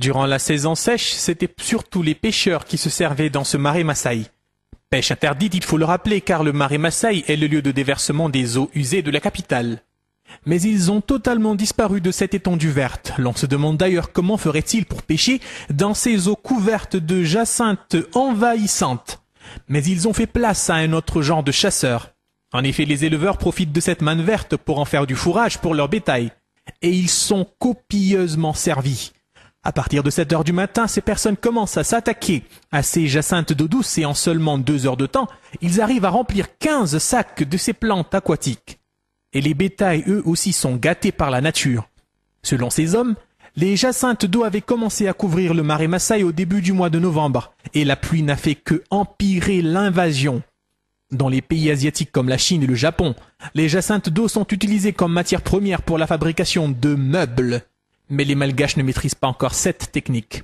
Durant la saison sèche, c'était surtout les pêcheurs qui se servaient dans ce marais Massaï. Pêche interdite, il faut le rappeler, car le marais Massaï est le lieu de déversement des eaux usées de la capitale. Mais ils ont totalement disparu de cette étendue verte. L'on se demande d'ailleurs comment ferait-il pour pêcher dans ces eaux couvertes de jacinthes envahissantes. Mais ils ont fait place à un autre genre de chasseurs. En effet, les éleveurs profitent de cette manne verte pour en faire du fourrage pour leur bétail. Et ils sont copieusement servis. À partir de 7 heures du matin, ces personnes commencent à s'attaquer à ces jacinthes d'eau douce et en seulement deux heures de temps, ils arrivent à remplir 15 sacs de ces plantes aquatiques. Et les bétails, eux aussi, sont gâtés par la nature. Selon ces hommes, les jacinthes d'eau avaient commencé à couvrir le marais massaï au début du mois de novembre, et la pluie n'a fait que empirer l'invasion. Dans les pays asiatiques comme la Chine et le Japon, les jacinthes d'eau sont utilisées comme matière première pour la fabrication de meubles mais les Malgaches ne maîtrisent pas encore cette technique.